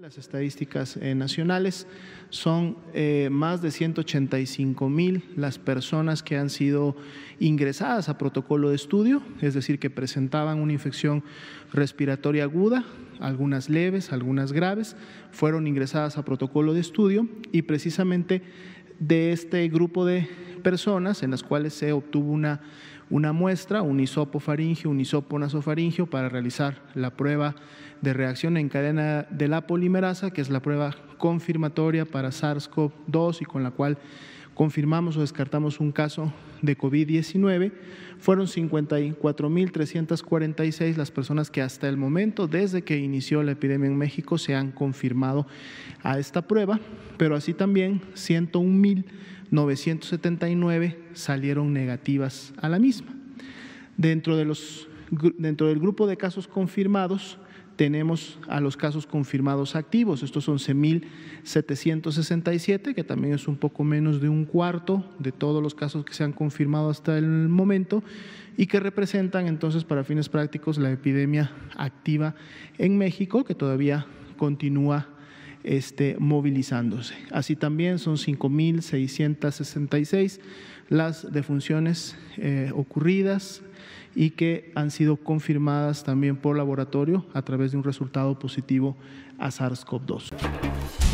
Las estadísticas eh, nacionales son eh, más de 185 mil las personas que han sido ingresadas a protocolo de estudio, es decir, que presentaban una infección respiratoria aguda, algunas leves, algunas graves, fueron ingresadas a protocolo de estudio y precisamente de este grupo de personas en las cuales se obtuvo una, una muestra, un hisopo un hisopo nasofaringio, para realizar la prueba de reacción en cadena de la polimerasa, que es la prueba confirmatoria para SARS-CoV-2 y con la cual confirmamos o descartamos un caso de COVID-19, fueron 54.346 las personas que hasta el momento, desde que inició la epidemia en México, se han confirmado a esta prueba, pero así también 101.979 salieron negativas a la misma. Dentro, de los, dentro del grupo de casos confirmados, tenemos a los casos confirmados activos, estos 11.767, que también es un poco menos de un cuarto de todos los casos que se han confirmado hasta el momento y que representan entonces para fines prácticos la epidemia activa en México, que todavía continúa este, movilizándose. Así también son 5.666 las defunciones eh, ocurridas y que han sido confirmadas también por laboratorio a través de un resultado positivo a SARS-CoV-2.